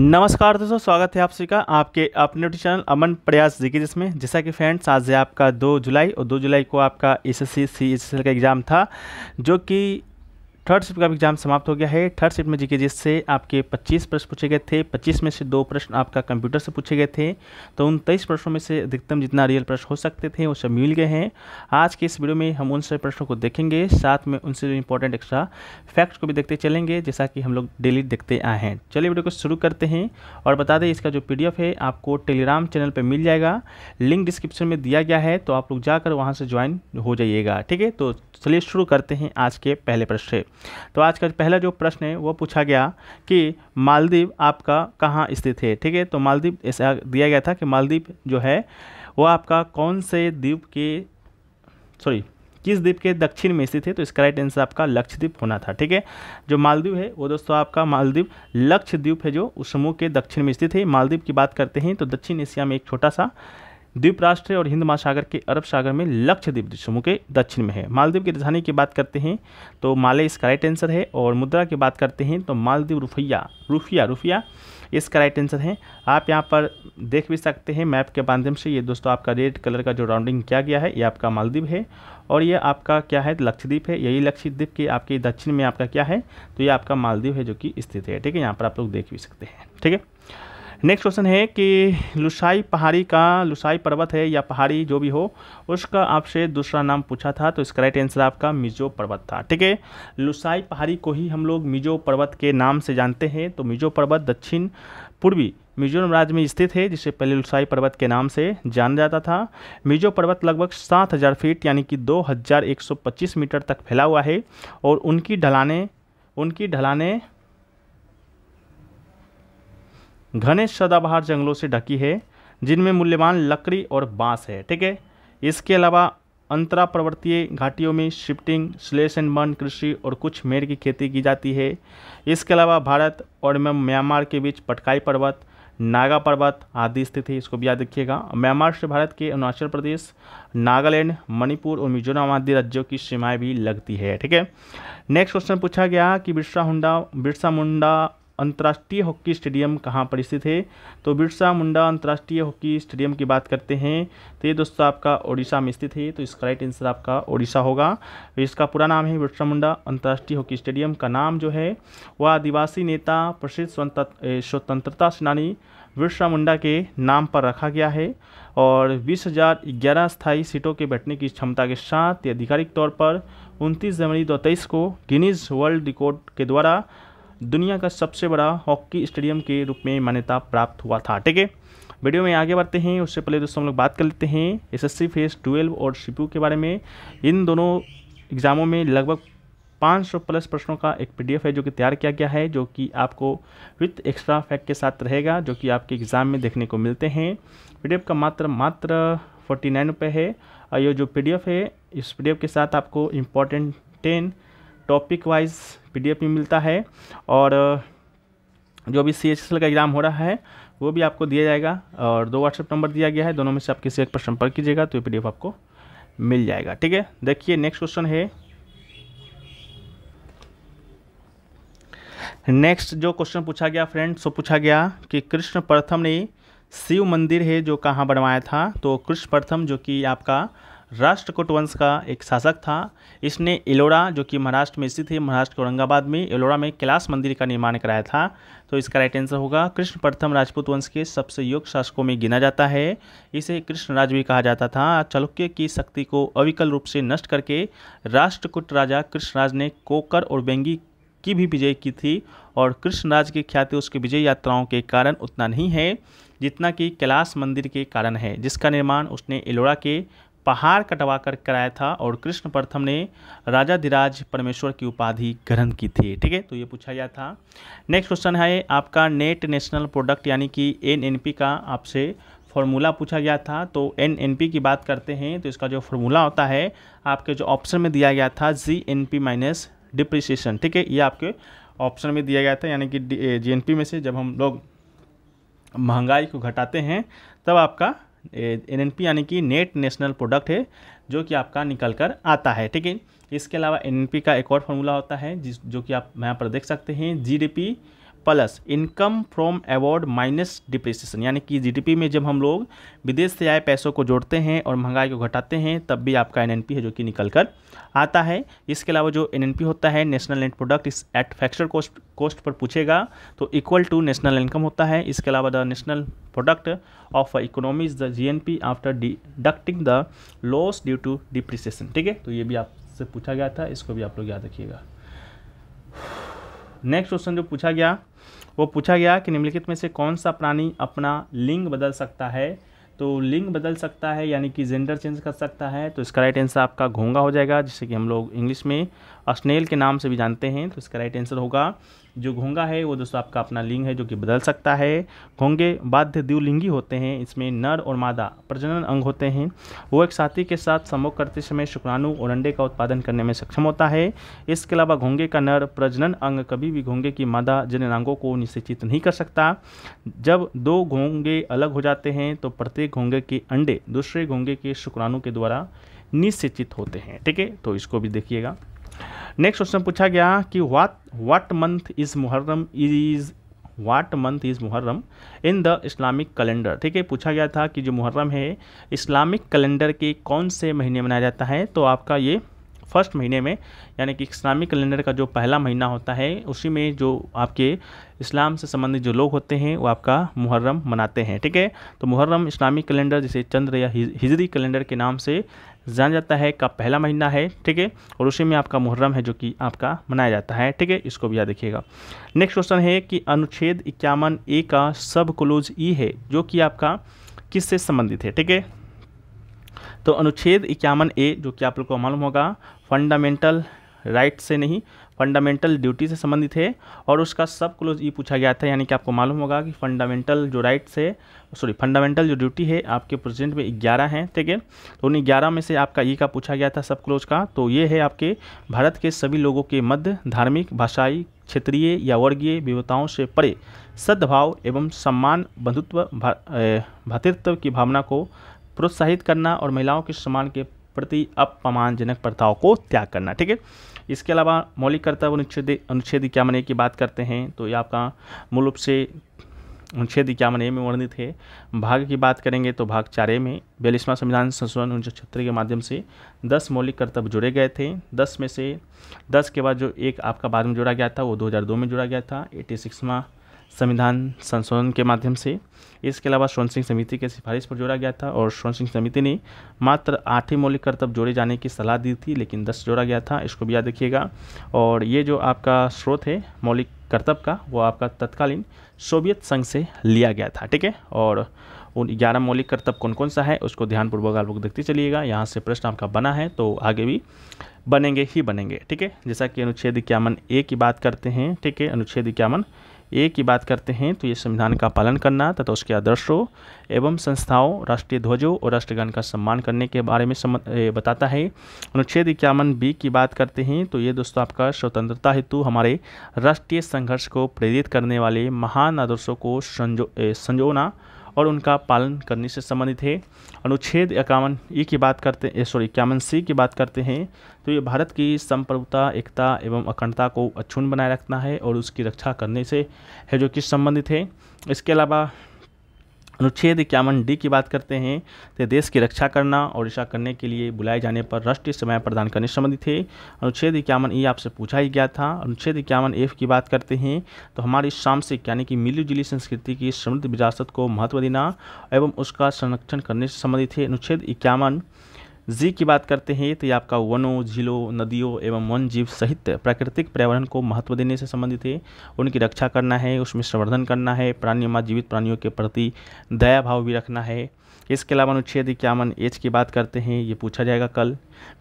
नमस्कार दोस्तों स्वागत है आप सभी का आपके अपने यूट्यूब चैनल अमन प्रयास जी के जिसमें जैसा कि फ्रेंड्स आज है आपका 2 जुलाई और 2 जुलाई को आपका S S C C S का एग्ज़ाम था जो कि थर्ड शिफ्ट का एग्जाम समाप्त हो गया है थर्ड शिफ्ट में जी के जिससे आपके 25 प्रश्न पूछे गए थे 25 में से दो प्रश्न आपका कंप्यूटर से पूछे गए थे तो उन तेईस प्रश्नों में से अधिकतम जितना रियल प्रश्न हो सकते थे वो सब मिल गए हैं आज के इस वीडियो में हम उन सभी प्रश्नों को देखेंगे साथ में उनसे जो इंपॉर्टेंट एक्स्ट्रा फैक्ट को भी देखते चलेंगे जैसा कि हम लोग डेली देखते आए हैं चलिए वीडियो को शुरू करते हैं और बता दें इसका जो पी है आपको टेलीग्राम चैनल पर मिल जाएगा लिंक डिस्क्रिप्शन में दिया गया है तो आप लोग जाकर वहाँ से ज्वाइन हो जाइएगा ठीक है तो चलिए शुरू करते हैं आज के पहले प्रश्न तो आज का पहला जो प्रश्न है वो पूछा गया कि मालदीव आपका कहाँ स्थित है ठीक है तो मालदीव ऐसा दिया गया था कि मालदीव जो है वो आपका कौन से द्वीप के सॉरी किस द्वीप के दक्षिण में स्थित है तो इसका राइट आंसर आपका लक्षद्वीप होना था ठीक है जो मालदीव है वो दोस्तों आपका मालदीव लक्षद्वीप है जो उस समूह के दक्षिण में स्थित है मालदीव की बात करते हैं तो दक्षिण एशिया में एक छोटा सा द्वीप राष्ट्र और हिंद महासागर के अरब सागर में लक्षद्वीप समूह के दक्षिण में है मालदीव की राजधानी की बात करते हैं तो माले इसका राइट आंसर है और मुद्रा की बात करते हैं तो मालदीव रुफिया रुफिया रुफिया इसका राइट आंसर है आप यहाँ पर देख भी सकते हैं मैप के माध्यम से ये दोस्तों आपका रेड कलर का जो राउंडिंग किया गया है ये आपका मालदीव है और ये आपका क्या है लक्षद्वीप है यही लक्षद्वीप के आपके दक्षिण में आपका क्या है तो ये आपका मालदीव है जो कि स्थित है ठीक है यहाँ पर आप लोग देख भी सकते हैं ठीक है नेक्स्ट क्वेश्चन है कि लुसाई पहाड़ी का लुसाई पर्वत है या पहाड़ी जो भी हो उसका आपसे दूसरा नाम पूछा था तो इसका राइट आंसर आपका मिजो पर्वत था ठीक है लुसाई पहाड़ी को ही हम लोग मिजो पर्वत के नाम से जानते हैं तो मिजो पर्वत दक्षिण पूर्वी मिजोरम राज्य में स्थित है जिसे पहले लुसाई पर्वत के नाम से जाना जाता था मिजो पर्वत लगभग 7000 फीट यानी कि 2125 मीटर तक फैला हुआ है और उनकी ढलाने उनकी ढलाने घने सदाबहार जंगलों से ढकी है जिनमें मूल्यवान लकड़ी और बांस है ठीक है इसके अलावा अंतरा पर्वतीय घाटियों में शिफ्टिंग स्लेस एंड बर्न कृषि और कुछ मेर की खेती की जाती है इसके अलावा भारत और म्यांमार के बीच पटकाई पर्वत नागा पर्वत आदि स्थित है इसको भी याद रखिएगा म्यांमार से भारत के अरुणाचल प्रदेश नागालैंड मणिपुर और मिजोरम आदि राज्यों की सीमाएं भी लगती है ठीक है नेक्स्ट क्वेश्चन पूछा गया कि बिरसा हुडा बिरसा मुंडा अंतर्राष्ट्रीय हॉकी स्टेडियम कहाँ पर स्थित है तो बिरसा मुंडा अंतर्राष्ट्रीय हॉकी स्टेडियम की बात करते हैं तो ये दोस्तों आपका ओडिशा में स्थित है तो इसका राइट आंसर आपका ओडिशा होगा तो इसका पूरा नाम है बिरसा मुंडा अंतर्राष्ट्रीय हॉकी स्टेडियम का नाम जो है वह आदिवासी नेता प्रसिद्ध स्वतंत्रता सेनानी बिरसा मुंडा के नाम पर रखा गया है और बीस हजार ग्यारह स्थायी सीटों के बैठने की क्षमता के साथ आधिकारिक तौर पर उनतीस जनवरी दो को गिनीज वर्ल्ड रिकॉर्ड के द्वारा दुनिया का सबसे बड़ा हॉकी स्टेडियम के रूप में मान्यता प्राप्त हुआ था ठीक है वीडियो में आगे बढ़ते हैं उससे पहले दोस्तों हम लोग बात कर लेते हैं एसएससी फेस ट्वेल्व और सीपीयू के बारे में इन दोनों एग्ज़ामों में लगभग 500 प्लस प्रश्नों का एक पीडीएफ है जो कि तैयार किया गया है जो कि आपको विथ एक्स्ट्रा फैक्ट के साथ रहेगा जो कि आपके एग्ज़ाम में देखने को मिलते हैं पीडीएफ का मात्र मात्र फोर्टी नाइन रुपये है और ये जो पीडीएफ है इस पीडीएफ के साथ आपको important ten topic wise PDF में मिलता है और जो भी सी का एग्ज़ाम हो रहा है वो भी आपको दिया जाएगा और दो व्हाट्सएप नंबर दिया गया है दोनों में से आप किसी एक पर संपर्क कीजिएगा तो ये पी आपको मिल जाएगा ठीक है देखिए नेक्स्ट क्वेश्चन है नेक्स्ट जो क्वेश्चन पूछा गया फ्रेंड्स वो पूछा गया कि कृष्ण प्रथम ने शिव मंदिर है जो कहाँ बनवाया था तो कृष्ण प्रथम जो कि आपका राष्ट्रकूट वंश का एक शासक था इसने एलोरा जो कि महाराष्ट्र में स्थित है महाराष्ट्र के औरंगाबाद में एलोरा में कैलाश मंदिर का निर्माण कराया था तो इसका राइट आंसर होगा कृष्ण प्रथम राजपूत वंश के सबसे योग्य शासकों में गिना जाता है इसे कृष्ण राज भी कहा जाता था चालुक्य की शक्ति को अविकल रूप से नष्ट करके राष्ट्रकूट राजा कृष्णराज ने कोकर और बेंगी की भी विजय की थी और कृष्णराज की ख्याति उसकी विजय यात्राओं के कारण उतना नहीं है जितना कि कैलाश मंदिर के कारण है जिसका निर्माण उसने एलोरा के पहाड़ कर कराया था और कृष्ण प्रथम ने राजा राजाधिराज परमेश्वर की उपाधि ग्रहण की थी ठीक है तो ये पूछा गया था नेक्स्ट क्वेश्चन है आपका नेट नेशनल प्रोडक्ट यानी कि एन का आपसे फॉर्मूला पूछा गया था तो एन एन पी की बात करते हैं तो इसका जो फॉर्मूला होता है आपके जो ऑप्शन में दिया गया था G N P minus depreciation ठीक है ये आपके ऑप्शन में दिया गया था यानी कि जी एन पी में से जब हम लोग महंगाई को घटाते हैं तब आपका एन एन यानी कि नेट नेशनल प्रोडक्ट है जो कि आपका निकल कर आता है ठीक है इसके अलावा एन का एक और फार्मूला होता है जिस जो कि आप यहाँ पर देख सकते हैं G plus income from abroad minus depreciation यानी कि जीडीपी में जब हम लोग विदेश से आए पैसों को जोड़ते हैं और महंगाई को घटाते हैं तब भी आपका एनएनपी है जो कि निकल कर आता है इसके अलावा जो एनएनपी होता है नेशनल एंड प्रोडक्ट इस एट फैक्चर कोस्ट कोस्ट पर पूछेगा तो इक्वल टू नेशनल इनकम होता है इसके अलावा the national product of economy G the P after deducting the loss due to depreciation ठीक है तो ये भी आपसे पूछा गया था इसको भी आप लोग याद रखिएगा नेक्स्ट क्वेश्चन जो पूछा गया वो पूछा गया कि निम्नलिखित में से कौन सा प्राणी अपना लिंग बदल सकता है तो लिंग बदल सकता है यानी कि जेंडर चेंज कर सकता है तो इसका राइट आंसर आपका घोंगा हो जाएगा जिसे कि हम लोग इंग्लिश में स्नेल के नाम से भी जानते हैं तो इसका राइट आंसर होगा जो घोंगा है वो दोस्तों आपका अपना लिंग है जो कि बदल सकता है घोंगे बाध्य द्विलिंगी होते हैं इसमें नर और मादा प्रजनन अंग होते हैं वो एक साथी के साथ संभोग करते समय शुक्राणु और अंडे का उत्पादन करने में सक्षम होता है इसके अलावा घोंगे का नर प्रजनन अंग कभी भी घोंगे की मादा जननांगों को निश्चित नहीं कर सकता जब दो घोंगे अलग हो जाते हैं तो प्रत्येक घोंगे के अंडे दूसरे घोंगे के शुक्राणु के द्वारा निश्चित होते हैं ठीक है तो इसको भी देखिएगा नेक्स्ट क्वेश्चन पूछा गया कि what what month is Muharram is what month is Muharram in the Islamic calendar ठीक है पूछा गया था कि जो मुहर्रम है इस्लामिक कैलेंडर के कौन से महीने मनाया जाता है तो आपका ये फर्स्ट महीने में यानी कि इस्लामिक कैलेंडर का जो पहला महीना होता है उसी में जो आपके इस्लाम से संबंधित जो लोग होते हैं वो आपका मुहर्रम मनाते हैं ठीक है तो मुहर्रम इस्लामिक कैलेंडर जिसे चंद्र या हिजरी कैलेंडर के नाम से जाना जाता है का पहला महीना है ठीक है और उसी में आपका मुहर्रम है जो कि आपका मनाया जाता है ठीक है इसको भी याद रखिएगा नेक्स्ट क्वेश्चन है कि अनुच्छेद इक्यावन ए का सब क्लोज ई है जो कि आपका किससे संबंधित है ठीक है तो अनुच्छेद इक्यावन ए जो कि आप लोग को मालूम होगा फंडामेंटल राइट से नहीं फंडामेंटल ड्यूटी से संबंधित है और उसका सब क्लोज ये पूछा गया था यानी कि आपको मालूम होगा कि फंडामेंटल जो राइट्स है सॉरी फंडामेंटल जो ड्यूटी है आपके प्रेजेंट में ग्यारह हैं ठीक है तो उन ग्यारह में से आपका ई का पूछा गया था सब क्लोज का तो ये है आपके भारत के सभी लोगों के मध्य धार्मिक भाषाई क्षेत्रीय या वर्गीय विविधताओं से परे सद्भाव एवं सम्मान बंधुत्व भातृत्व की भावना को प्रोत्साहित करना और महिलाओं के सम्मान के प्रति अपमानजनक प्रथाओं को त्याग करना ठीक है इसके अलावा मौलिक कर्तव्य अनुच्छेद अनुच्छेद इक्यावन की बात करते हैं तो ये आपका मूल रूप से अनुच्छेद इक्यावन ए में वर्णित है भाग की बात करेंगे तो भाग चारे में बयालीसवां संविधान संशोधन उन्नीस सौ के माध्यम से दस मौलिक कर्तव्य जुड़े गए थे दस में से दस के बाद जो एक आपका बाद में जोड़ा गया था वो 2002 में जोड़ा गया था एटी सिक्सवा संविधान संशोधन के माध्यम से इसके अलावा श्रवण सिंह समिति के सिफारिश पर जोड़ा गया था और श्रवण सिंह समिति ने मात्र आठ ही मौलिक कर्तव्य जोड़े जाने की सलाह दी थी लेकिन दस जोड़ा गया था इसको भी याद रखिएगा और ये जो आपका स्रोत है मौलिक कर्तव्य का वो आपका तत्कालीन सोवियत संघ से लिया गया था ठीक है और उन ग्यारह मौलिक कर्तव्य कौन कौन सा है उसको ध्यानपूर्वक आप लोग देखते चलिएगा यहाँ से प्रश्न आपका बना है तो आगे भी बनेंगे ही बनेंगे ठीक है जैसा कि अनुच्छेद इक्यावन ए की बात करते हैं ठीक है अनुच्छेद इक्यावन ए की बात करते हैं तो ये संविधान का पालन करना तथा उसके आदर्शों एवं संस्थाओं राष्ट्रीय ध्वजों और राष्ट्रगान का सम्मान करने के बारे में सम, बताता है अनुच्छेद इक्यावन बी की बात करते हैं तो ये दोस्तों आपका स्वतंत्रता हेतु हमारे राष्ट्रीय संघर्ष को प्रेरित करने वाले महान आदर्शों को संजो संजोना और उनका पालन करने से संबंधित है अनुच्छेद इक्यावन ई की बात करते हैं सॉरी इक्यावन सी की बात करते हैं तो ये भारत की संप्रभुता एकता एवं अखंडता को अक्षुण बनाए रखना है और उसकी रक्षा करने से है जो कि संबंधित है इसके अलावा अनुच्छेद इक्यावन डी की बात करते हैं तो देश की रक्षा करना और रक्षा करने के लिए बुलाए जाने पर राष्ट्रीय समय प्रदान करने संबंधी थे अनुच्छेद इक्यावन ई आपसे पूछा ही गया था अनुच्छेद इक्यावन एफ की बात करते हैं तो हमारी सांसिक यानी कि मिली जुली संस्कृति की समृद्ध विरासत को महत्व देना एवं उसका संरक्षण करने से संबंधित थे अनुच्छेद इक्यावन जी की बात करते हैं तो ये आपका वनों झीलों नदियों एवं वन जीव सहित प्राकृतिक पर्यावरण को महत्व देने से संबंधित है उनकी रक्षा करना है उसमें संवर्धन करना है प्राणियों में जीवित प्राणियों के प्रति दया भाव भी रखना है इसके अलावा अनुच्छेद इक्यावन एच की बात करते हैं ये पूछा जाएगा कल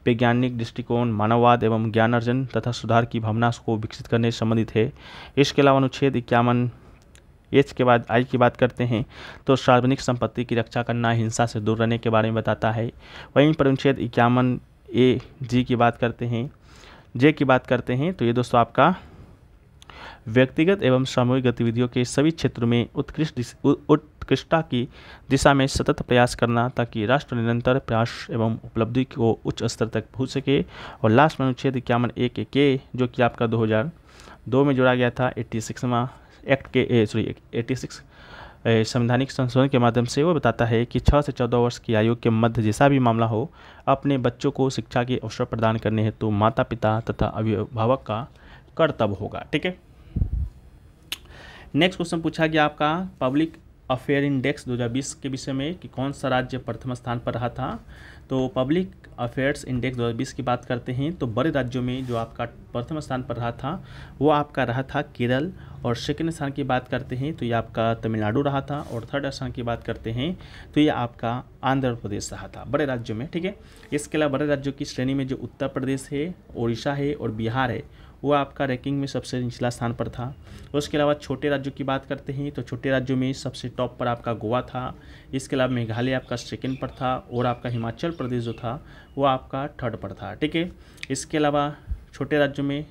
वैज्ञानिक दृष्टिकोण मानववाद एवं ज्ञान अर्जन तथा सुधार की भावना को विकसित करने से संबंधित है इसके अलावा अनुच्छेद इक्यावन एच के बाद आई की बात करते हैं तो सार्वजनिक संपत्ति की रक्षा करना हिंसा से दूर रहने के बारे में बताता है वहीं पर अनुच्छेद इक्यावन ए जी की बात करते हैं जे की बात करते हैं तो ये दोस्तों आपका व्यक्तिगत एवं सामूहिक गतिविधियों के सभी क्षेत्रों में उत्कृष्ट उत्कृष्टता की दिशा में सतत प्रयास करना ताकि राष्ट्र निरंतर प्रयास एवं उपलब्धि को उच्च स्तर तक पहुँच सके और लास्ट में अनुच्छेद इक्यावन ए के जो कि आपका दो दो में जोड़ा गया था एट्टी सिक्सवा एक्ट के सॉरी एटी सिक्स संवैधानिक संशोधन के माध्यम से वो बताता है कि छः से चौदह वर्ष की आयु के मध्य जैसा भी मामला हो अपने बच्चों को शिक्षा के अवसर प्रदान करने हेतु तो माता पिता तथा अभिभावक का कर्तव्य होगा ठीक है नेक्स्ट क्वेश्चन पूछा गया आपका पब्लिक अफेयर इंडेक्स 2020 के विषय में कि कौन सा राज्य प्रथम स्थान पर रहा था तो पब्लिक अफेयर्स इंडेक्स 2020 की बात करते हैं तो बड़े राज्यों में जो आपका प्रथम स्थान पर रहा था वो आपका रहा था केरल और सेकेंड स्थान की बात करते हैं तो ये आपका तमिलनाडु रहा था और थर्ड स्थान की बात करते हैं तो ये आपका आंध्र प्रदेश रहा था बड़े राज्यों में ठीक है इसके अलावा बड़े राज्यों की श्रेणी में जो उत्तर प्रदेश है उड़ीसा है और बिहार है वो आपका रैंकिंग में सबसे निचला स्थान पर था उसके अलावा छोटे राज्यों की बात करते हैं तो छोटे राज्यों में सबसे टॉप पर आपका गोवा था इसके अलावा मेघालय आपका सेकेंड पर था और आपका हिमाचल प्रदेश जो था वो आपका थर्ड पर था ठीक है इसके अलावा छोटे राज्यों में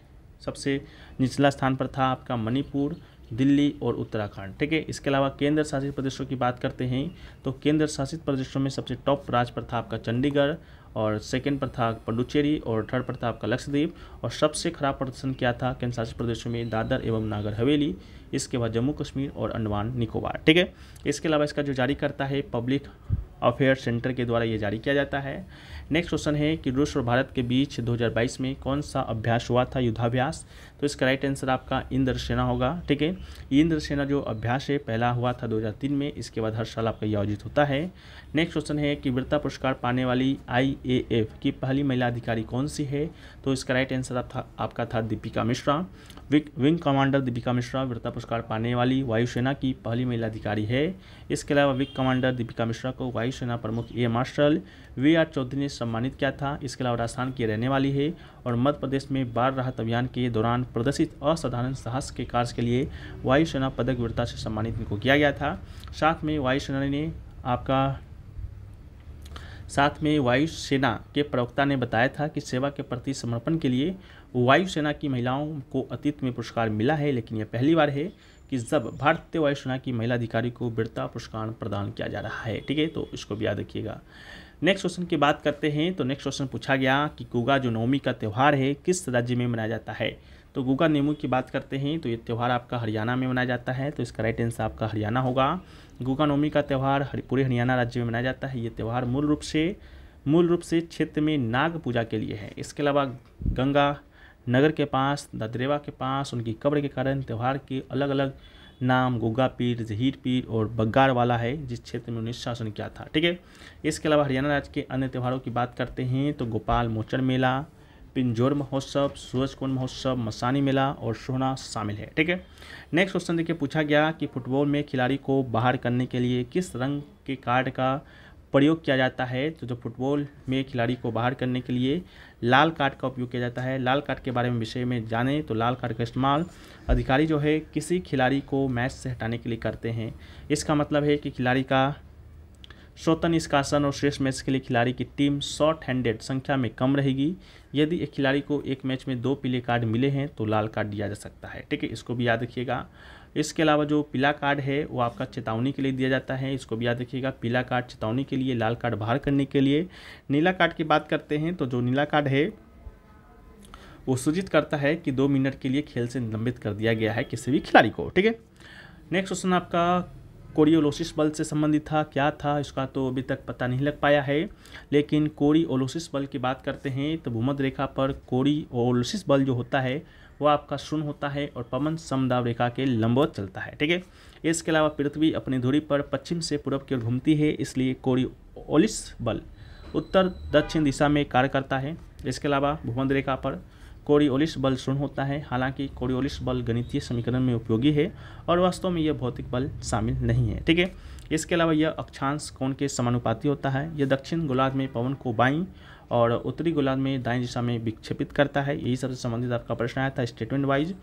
सबसे निचला स्थान पर था आपका मणिपुर दिल्ली और उत्तराखंड ठीक है इसके अलावा केंद्र शासित प्रदेशों की बात करते हैं तो केंद्र शासित प्रदेशों में सबसे टॉप राज्य पर था आपका चंडीगढ़ और सेकंड पर था पुडुचेरी और थर्ड पर था आपका लक्षद्वीप और सबसे खराब प्रदर्शन क्या था केंद्र शासित प्रदेशों में दादर एवं नागर हवेली इसके बाद जम्मू कश्मीर और अंडमान निकोबार ठीक है इसके अलावा इसका जो जारी करता है पब्लिक अफेयर सेंटर के द्वारा ये जारी किया जाता है नेक्स्ट क्वेश्चन है कि रूस और भारत के बीच 2022 में कौन सा अभ्यास हुआ था युद्धाभ्यास तो इसका राइट आंसर आपका इंद्र सेना होगा ठीक है इंद्र सेना जो अभ्यास है पहला हुआ था 2003 में इसके बाद हर साल आपका यह आयोजित होता है नेक्स्ट क्वेश्चन है कि वीरता पुरस्कार पाने वाली आईएएफ की पहली महिला अधिकारी कौन सी है तो इसका राइट आंसर आप था, आपका था दीपिका मिश्रा विंग कमांडर दीपिका मिश्रा वीरता पुरस्कार पाने वाली वायुसेना की पहली महिला अधिकारी है इसके अलावा विंग कमांडर दीपिका मिश्रा को वायुसेना प्रमुख air marshal V R Chaudhari ने सम्मानित किया था इसके अलावा राजस्थान की रहने वाली है और मध्य प्रदेश में बाढ़ राहत अभियान के दौरान प्रदर्शित असाधारण साहस के कार्य के लिए वायुसेना पदक वीरता से सम्मानित इनको किया गया था साथ में वायुसेना ने आपका साथ में वायुसेना के प्रवक्ता ने बताया था कि सेवा के प्रति समर्पण के लिए वायुसेना की महिलाओं को अतीत में पुरस्कार मिला है लेकिन यह पहली बार है कि जब भारतीय वायुसेना की महिला अधिकारी को वीरता पुरस्कार प्रदान किया जा रहा है ठीक है तो इसको भी याद रखिएगा नेक्स्ट क्वेश्चन की बात करते हैं तो नेक्स्ट क्वेश्चन पूछा गया कि कुगा जो नवमी का त्यौहार है किस राज्य में मनाया जाता है तो गुगा नेमू की बात करते हैं तो ये त्यौहार आपका हरियाणा में मनाया जाता है तो इसका राइट आंसर आपका हरियाणा होगा गुगा नवमी का त्यौहार पूरे हरियाणा राज्य में मनाया जाता है ये त्यौहार मूल रूप से मूल रूप से क्षेत्र में नाग पूजा के लिए है इसके अलावा गंगा नगर के पास ददरेवा के पास उनकी कब्र के कारण त्यौहार के अलग अलग नाम गोगा पीर जहीर पीर और बग्गार वाला है जिस क्षेत्र में उन्हें शासन किया था ठीक है इसके अलावा हरियाणा राज्य के अन्य त्यौहारों की बात करते हैं तो गोपाल मोचन मेला पिंजोर महोत्सव सूरज कुंड महोत्सव मसानी मेला और सोहना शामिल है ठीक है नेक्स्ट क्वेश्चन देखिए पूछा गया कि फुटबॉल में खिलाड़ी को बाहर करने के लिए किस रंग के कार्ड का प्रयोग किया जाता है तो जो फुटबॉल में खिलाड़ी को बाहर करने के लिए लाल कार्ड का उपयोग किया जाता है लाल कार्ड के बारे में विषय में जाने तो लाल कार्ड का इस्तेमाल अधिकारी जो है किसी खिलाड़ी को मैच से हटाने के लिए करते हैं इसका मतलब है कि खिलाड़ी का स्वतः निष्कासन और श्रेष्ठ मैच के लिए खिलाड़ी की टीम शॉर्ट हैंडेड संख्या में कम रहेगी यदि एक खिलाड़ी को एक मैच में दो पीले कार्ड मिले हैं तो लाल कार्ड दिया जा सकता है ठीक है इसको भी याद रखिएगा इसके अलावा जो पीला कार्ड है वो आपका चेतावनी के लिए दिया जाता है इसको भी याद रखिएगा पीला कार्ड चेतावनी के लिए लाल कार्ड बाहर करने के लिए नीला कार्ड की बात करते हैं तो जो नीला कार्ड है वो सूचित करता है कि दो मिनट के लिए खेल से निलंबित कर दिया गया है किसी भी खिलाड़ी को ठीक है नेक्स्ट क्वेश्चन आपका कोरियोलोसिस बल से संबंधित था क्या था इसका तो अभी तक पता नहीं लग पाया है लेकिन कोरियोलोसिस बल की बात करते हैं तो भूमध्य रेखा पर कोरियोलोसिस बल जो होता है वह आपका शून्य होता है और पवन समदाव रेखा के लंबवत चलता है ठीक है इसके अलावा पृथ्वी अपनी धुरी पर पश्चिम से पूर्व की ओर घूमती है इसलिए कोरियोलिस बल उत्तर दक्षिण दिशा में कार्य करता है इसके अलावा भूमध्य रेखा पर कोरियोलिस बल शून्य होता है हालांकि कोरियोलिस बल गणितीय समीकरण में उपयोगी है और वास्तव में यह भौतिक बल शामिल नहीं है ठीक है इसके अलावा यह अक्षांश कोण के समानुपाती होता है यह दक्षिण गोलार्ध में पवन को बाई और उत्तरी गोलार्ध में दाएं दिशा में विक्षेपित करता है यही सबसे संबंधित आपका प्रश्न आया था स्टेटमेंट वाइज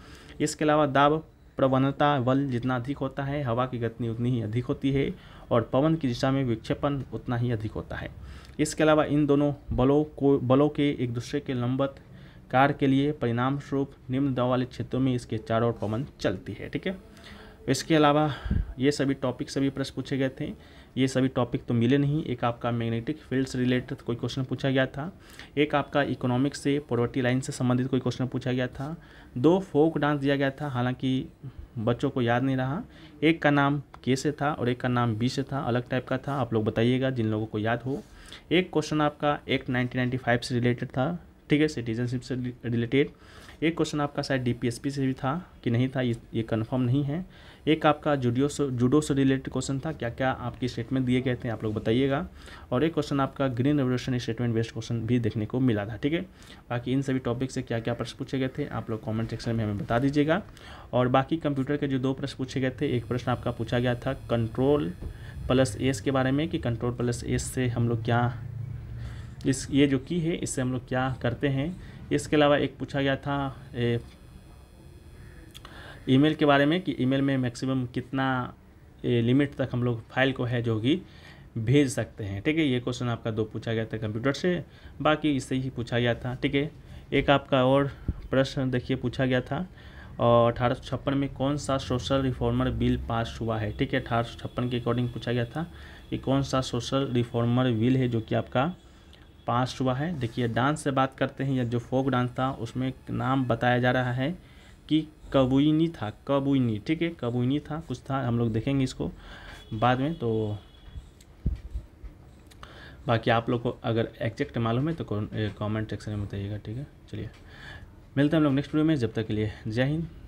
इसके अलावा दाब प्रवणता बल जितना अधिक होता है हवा की गति उतनी ही अधिक होती है और पवन की दिशा में विक्षेपण उतना ही अधिक होता है इसके अलावा इन दोनों बलों को बलों के एक दूसरे के लंबत कार्य के लिए परिणाम स्वरूप निम्न दबाव वाले क्षेत्रों में इसके चारों ओर पवन चलती है ठीक है इसके अलावा ये सभी टॉपिक सभी प्रश्न पूछे गए थे ये सभी टॉपिक तो मिले नहीं एक आपका मैग्नेटिक फील्ड से रिलेटेड कोई क्वेश्चन पूछा गया था एक आपका इकोनॉमिक्स से पॉवर्टी लाइन से संबंधित कोई क्वेश्चन पूछा गया था दो फोक डांस दिया गया था हालांकि बच्चों को याद नहीं रहा एक का नाम के से था और एक का नाम बी से था अलग टाइप का था आप लोग बताइएगा जिन लोगों को याद हो एक क्वेश्चन आपका एक्ट नाइनटीन से रिलेटेड था ठीक है सिटीजनशिप से रिलेटेड एक क्वेश्चन आपका शायद डीपीएसपी से भी था कि नहीं था ये ये कन्फर्म नहीं है एक आपका जुडियो से जुडो से रिलेटेड क्वेश्चन था क्या क्या आपकी स्टेटमेंट दिए गए थे आप लोग बताइएगा और एक क्वेश्चन आपका green revolution statement based question भी देखने को मिला था ठीक है बाकी इन सभी टॉपिक से क्या क्या प्रश्न पूछे गए थे आप लोग कॉमेंट सेक्शन में हमें बता दीजिएगा और बाकी कंप्यूटर के जो दो प्रश्न पूछे गए थे एक प्रश्न आपका पूछा गया था कंट्रोल प्लस एस के बारे में कि कंट्रोल प्लस एस से हम लोग क्या इस ये जो की है इससे हम लोग क्या करते हैं इसके अलावा एक पूछा गया था ए, ईमेल के बारे में कि ईमेल में मैक्सिमम कितना ए, लिमिट तक हम लोग फाइल को है जो कि भेज सकते हैं ठीक है ये क्वेश्चन आपका दो पूछा गया था कंप्यूटर से बाकी इससे ही पूछा गया था ठीक है एक आपका और प्रश्न देखिए पूछा गया था और अठारह सौ छप्पन में कौन सा सोशल रिफॉर्मर बिल पास हुआ है ठीक है अठारह सौ छप्पन के अकॉर्डिंग पूछा गया था कि कौन सा सोशल रिफॉर्मर बिल है जो कि आपका पास्ट हुआ है देखिए डांस से बात करते हैं या जो फोक डांस था उसमें नाम बताया जा रहा है कि कबूनी था कबूनी ठीक है कबूनी था कुछ था हम लोग देखेंगे इसको बाद में तो बाकी आप लोग को अगर एग्जैक्ट मालूम है तो कमेंट सेक्शन में बताइएगा ठीक है चलिए मिलते हैं हम लोग नेक्स्ट वीडियो में जब तक के लिए जय हिंद